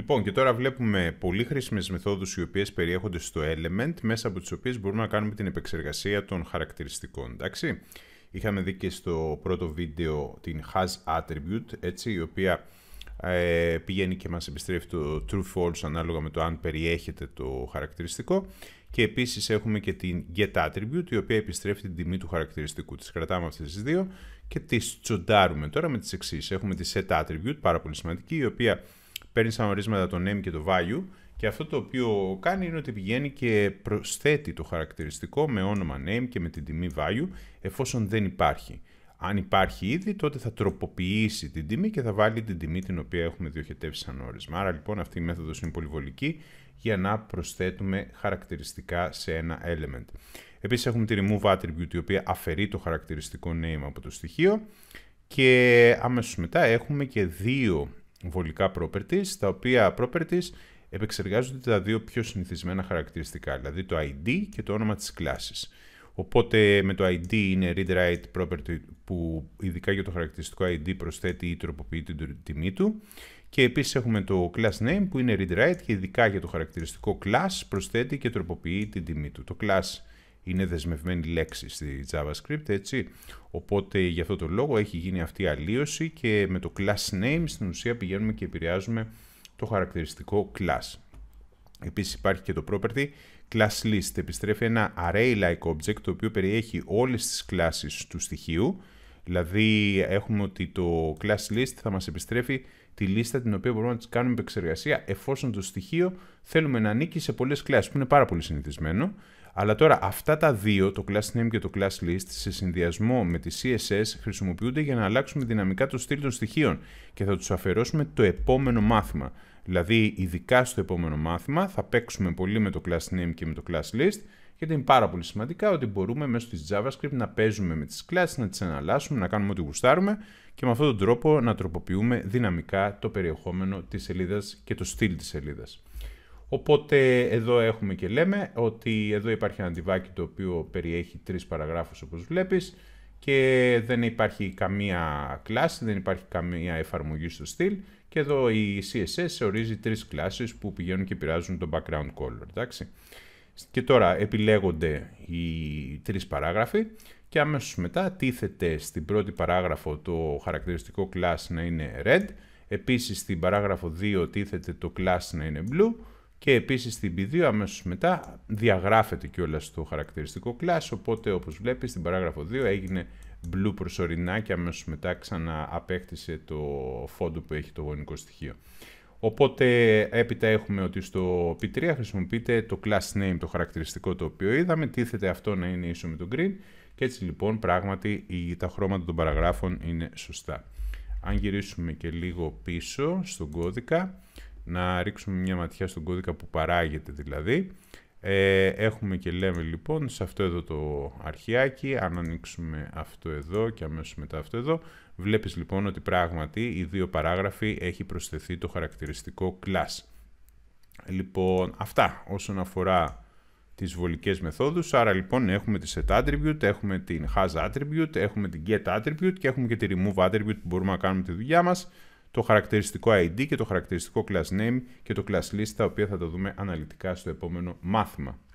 Λοιπόν, και τώρα βλέπουμε πολύ χρήσιμες μεθόδους οι οποίες περιέχονται στο element, μέσα από τις οποίες μπορούμε να κάνουμε την επεξεργασία των χαρακτηριστικών. Εντάξει. Είχαμε δει και στο πρώτο βίντεο την has attribute, έτσι, η οποία ε, πηγαίνει και μας επιστρέφει το true false ανάλογα με το αν περιέχεται το χαρακτηριστικό και επίσης έχουμε και την get attribute η οποία επιστρέφει την τιμή του χαρακτηριστικού. Τις κρατάμε αυτές τις δύο και τις τσοντάρουμε τώρα με τις εξής. Έχουμε τη set attribute, πάρα πολύ σημαντική, η οποία παίρνει σαν ορίσματα το name και το value και αυτό το οποίο κάνει είναι ότι πηγαίνει και προσθέτει το χαρακτηριστικό με όνομα name και με την τιμή value εφόσον δεν υπάρχει. Αν υπάρχει ήδη, τότε θα τροποποιήσει την τιμή και θα βάλει την τιμή την οποία έχουμε διοχετεύσει σαν όρισμα. Άρα λοιπόν αυτή η μέθοδος είναι πολυβολική για να προσθέτουμε χαρακτηριστικά σε ένα element. Επίσης έχουμε τη remove attribute η οποία αφαιρεί το χαρακτηριστικό name από το στοιχείο και αμέσως μετά έχουμε και δύο βολικά properties, τα οποία properties επεξεργάζονται τα δύο πιο συνηθισμένα χαρακτηριστικά, δηλαδή το ID και το όνομα της κλάσης. Οπότε με το ID είναι read-write property που ειδικά για το χαρακτηριστικό ID προσθέτει ή τροποποιεί την τιμή του και επίσης έχουμε το class name που είναι read-write και ειδικά για το χαρακτηριστικό class προσθέτει και τροποποιεί την τιμή του. Το class είναι δεσμευμένη λέξη στη JavaScript, έτσι. Οπότε για αυτό το λόγο έχει γίνει αυτή η αλλίωση και με το class name στην ουσία πηγαίνουμε και επηρεάζουμε το χαρακτηριστικό class. Επίσης υπάρχει και το property class list. Επιστρέφει ένα array-like object το οποίο περιέχει όλες τις classes του στοιχείου Δηλαδή έχουμε ότι το class list θα μας επιστρέφει τη λίστα την οποία μπορούμε να της κάνουμε επεξεργασία εφόσον το στοιχείο θέλουμε να ανήκει σε πολλές classes που είναι πάρα πολύ συνηθισμένο. Αλλά τώρα αυτά τα δύο, το class name και το class list, σε συνδυασμό με τη CSS χρησιμοποιούνται για να αλλάξουμε δυναμικά το στυλ των στοιχείων και θα τους αφαιρώσουμε το επόμενο μάθημα. Δηλαδή ειδικά στο επόμενο μάθημα θα παίξουμε πολύ με το class name και με το class list γιατί είναι πάρα πολύ σημαντικά ότι μπορούμε μέσω τη JavaScript να παίζουμε με τις κλάσει, να τις εναλλάσσουμε, να κάνουμε ό,τι γουστάρουμε και με αυτόν τον τρόπο να τροποποιούμε δυναμικά το περιεχόμενο της σελίδας και το στυλ της σελίδας. Οπότε εδώ έχουμε και λέμε ότι εδώ υπάρχει ένα αντιβάκι το οποίο περιέχει τρεις παραγράφους όπως βλέπεις και δεν υπάρχει καμία κλάση, δεν υπάρχει καμία εφαρμογή στο στυλ και εδώ η CSS ορίζει τρεις κλάσεις που πηγαίνουν και πειράζουν τον background color, εντάξει. Και τώρα επιλέγονται οι τρεις παράγραφοι και αμέσως μετά τίθεται στην πρώτη παράγραφο το χαρακτηριστικό class να είναι red, επίσης στην παράγραφο 2 τίθεται το class να είναι blue και επίσης στην B2 αμέσως μετά διαγράφεται και όλα στο χαρακτηριστικό class, οπότε όπως βλέπεις στην παράγραφο 2 έγινε blue προσωρινά και αμέσως μετά ξανααπέκτησε το φόντο που έχει το γονικό στοιχείο. Οπότε έπειτα έχουμε ότι στο P3 χρησιμοποιείται το class name, το χαρακτηριστικό το οποίο είδαμε, τίθεται αυτό να είναι ίσο με το green και έτσι λοιπόν πράγματι τα χρώματα των παραγράφων είναι σωστά. Αν γυρίσουμε και λίγο πίσω στον κώδικα, να ρίξουμε μια ματιά στον κώδικα που παράγεται δηλαδή, ε, έχουμε και λέμε λοιπόν σε αυτό εδώ το αρχιάκι, αν ανοίξουμε αυτό εδώ και αμέσως μετά αυτό εδώ, βλέπεις λοιπόν ότι πράγματι οι δύο παράγραφοι έχει προσθεθεί το χαρακτηριστικό class. Λοιπόν, αυτά όσον αφορά τις βολικές μεθόδους, άρα λοιπόν έχουμε τη set attribute, έχουμε την has attribute, έχουμε την get attribute και έχουμε και τη remove attribute που μπορούμε να κάνουμε τη δουλειά μας το χαρακτηριστικό ID και το χαρακτηριστικό class name και το class list, τα οποία θα τα δούμε αναλυτικά στο επόμενο μάθημα.